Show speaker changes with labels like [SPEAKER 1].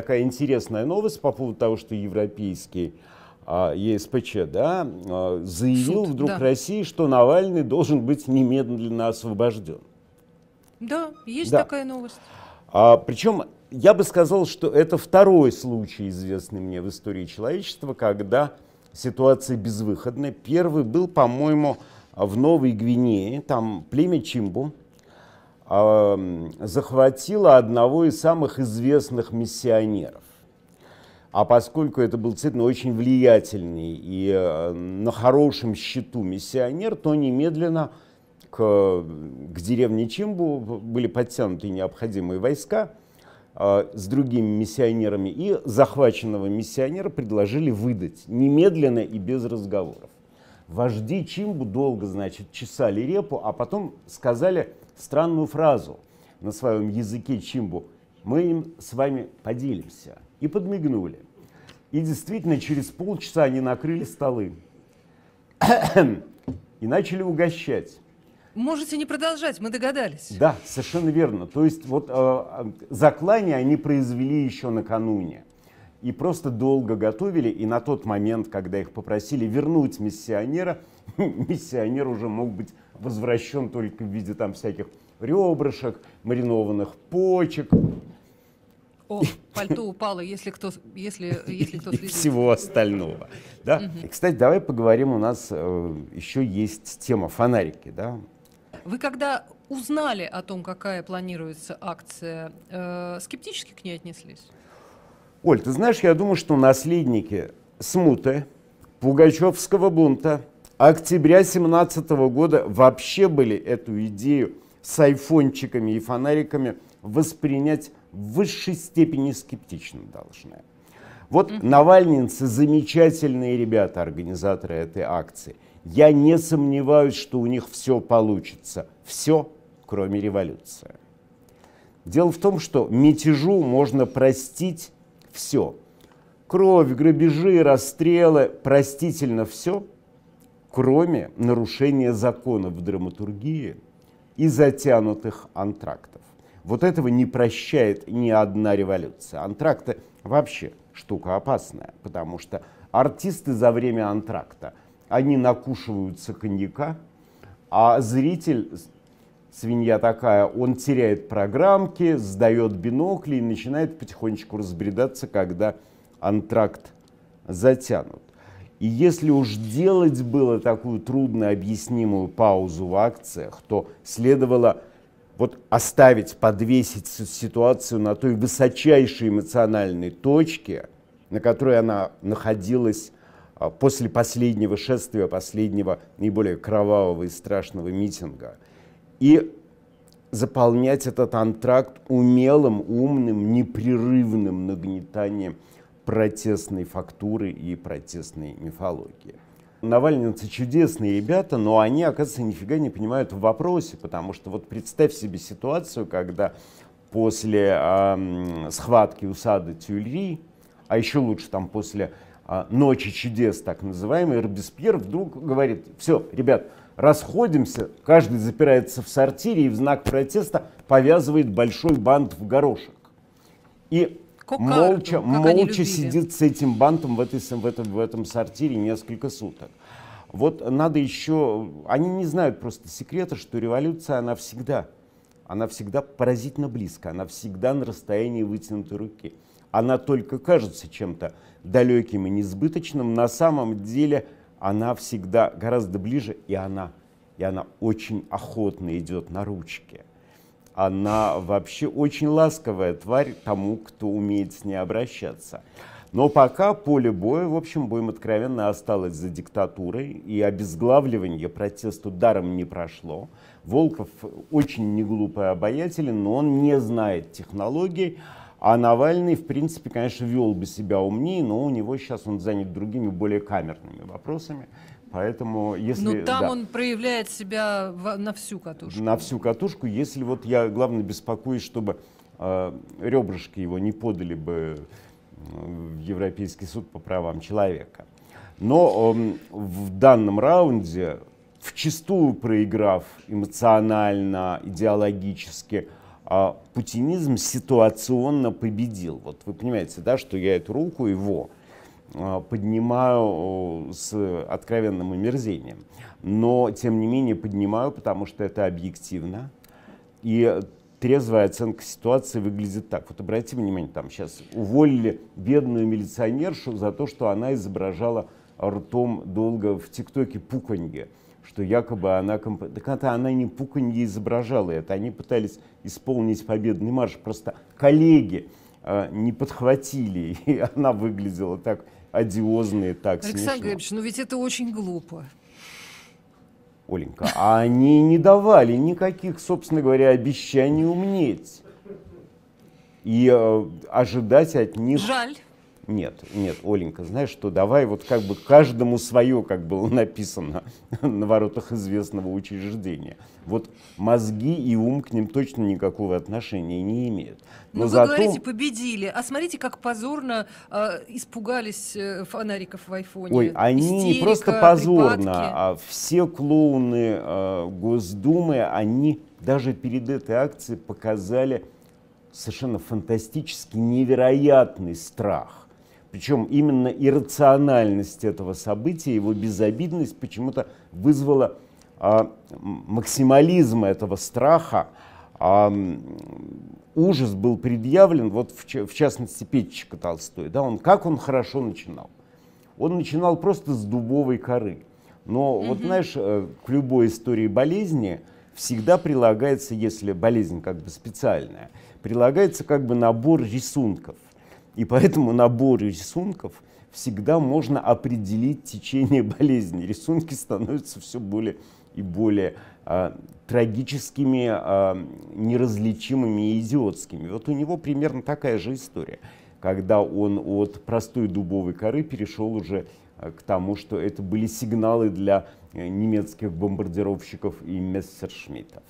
[SPEAKER 1] такая интересная новость по поводу того, что европейский а, ЕСПЧ да, а, заявил Суд, вдруг да. России, что Навальный должен быть немедленно освобожден. Да, есть да. такая новость. А, причем я бы сказал, что это второй случай, известный мне в истории человечества, когда ситуация безвыходная. Первый был, по-моему, в Новой Гвинее, там племя Чимбу, захватила одного из самых известных миссионеров. А поскольку это был действительно очень влиятельный и э, на хорошем счету миссионер, то немедленно к, к деревне Чимбу были подтянуты необходимые войска э, с другими миссионерами, и захваченного миссионера предложили выдать немедленно и без разговоров. Вожди Чимбу долго, значит, чесали репу, а потом сказали странную фразу на своем языке Чимбу. Мы им с вами поделимся. И подмигнули. И действительно, через полчаса они накрыли столы и начали угощать. Можете не продолжать, мы догадались. Да, совершенно верно. То есть вот э, э заклание они произвели еще накануне и просто долго готовили, и на тот момент, когда их попросили вернуть миссионера, миссионер уже мог быть возвращен только в виде там всяких ребрышек, маринованных почек. О, пальто упало, если кто, если, если кто следит. всего остального. Да? Угу. И, кстати, давай поговорим, у нас э, еще есть тема фонарики. Да? Вы когда узнали о том, какая планируется акция, э, скептически к ней отнеслись? Оль, ты знаешь, я думаю, что наследники смуты, пугачевского бунта, октября 17 года вообще были эту идею с айфончиками и фонариками воспринять в высшей степени скептично должны. Вот mm-hmm. навальнинцы замечательные ребята, организаторы этой акции. Я не сомневаюсь, что у них все получится. Все, кроме революции. Дело в том, что мятежу можно простить все. Кровь, грабежи, расстрелы, простительно все, кроме нарушения законов в драматургии и затянутых антрактов. Вот этого не прощает ни одна революция. Антракты вообще штука опасная, потому что артисты за время антракта, они накушиваются коньяка, а зритель свинья такая, он теряет программки, сдает бинокли и начинает потихонечку разбредаться, когда антракт затянут. И если уж делать было такую трудно объяснимую паузу в акциях, то следовало вот оставить, подвесить ситуацию на той высочайшей эмоциональной точке, на которой она находилась а, после последнего шествия, последнего наиболее кровавого и страшного митинга – и заполнять этот антракт умелым, умным, непрерывным нагнетанием протестной фактуры и протестной мифологии. Навальницы чудесные ребята, но они, оказывается, нифига не понимают в вопросе, потому что вот представь себе ситуацию, когда после э, схватки усады Тюльри, а еще лучше там после а, ночи чудес, так называемый, Робеспьер вдруг говорит, все, ребят, расходимся, каждый запирается в сортире и в знак протеста повязывает большой бант в горошек. И Кокарду, молча, молча сидит с этим бантом в, этой, в, этом, в этом сортире несколько суток. Вот надо еще, они не знают просто секрета, что революция, она всегда, она всегда поразительно близко, она всегда на расстоянии вытянутой руки она только кажется чем-то далеким и несбыточным, на самом деле она всегда гораздо ближе, и она, и она очень охотно идет на ручки. Она вообще очень ласковая тварь тому, кто умеет с ней обращаться. Но пока поле боя, в общем, будем откровенно, осталось за диктатурой, и обезглавливание протесту даром не прошло. Волков очень неглупый обаятелен, но он не знает технологий, а Навальный, в принципе, конечно, вел бы себя умнее, но у него сейчас он занят другими, более камерными вопросами. Поэтому, если... Но ну, там да, он проявляет себя на всю катушку. На всю катушку. Если вот я, главное, беспокоюсь, чтобы э, ребрышки его не подали бы э, в Европейский суд по правам человека. Но э, в данном раунде, в чистую проиграв эмоционально, идеологически, а, путинизм ситуационно победил. Вот вы понимаете, да, что я эту руку его а, поднимаю э, с откровенным омерзением. Но, тем не менее, поднимаю, потому что это объективно. И трезвая оценка ситуации выглядит так. Вот обратите внимание, там сейчас уволили бедную милиционершу за то, что она изображала ртом долго в ТикТоке пуканье что якобы она... Комп... Так это она не пуканье изображала это. Они пытались исполнить победный марш. Просто коллеги э, не подхватили, и она выглядела так одиозно и так Александр смешно. Александр Гребович, ну ведь это очень глупо. Оленька, а они не давали никаких, собственно говоря, обещаний умнеть. И э, ожидать от них... Жаль. Нет, нет, Оленька, знаешь что, давай вот как бы каждому свое, как было написано на воротах известного учреждения. Вот мозги и ум к ним точно никакого отношения не имеют. Но, Но ну, вы зато... говорите, победили. А смотрите, как позорно а, э, испугались фонариков в айфоне. Ой, они Истерика, не просто позорно, припадки. а все клоуны э, Госдумы, они даже перед этой акцией показали совершенно фантастический невероятный страх причем именно иррациональность этого события, его безобидность почему-то вызвала а, максимализм этого страха. А, ужас был предъявлен, вот в, в частности, Петчика Толстой. Да, он, как он хорошо начинал. Он начинал просто с дубовой коры. Но угу. вот знаешь, э, к любой истории болезни всегда прилагается, если болезнь как бы специальная, прилагается как бы набор рисунков. И поэтому наборы рисунков всегда можно определить течение болезни. Рисунки становятся все более и более а, трагическими, а, неразличимыми и идиотскими. Вот у него примерно такая же история, когда он от простой дубовой коры перешел уже а, к тому, что это были сигналы для э, немецких бомбардировщиков и мессершмиттов.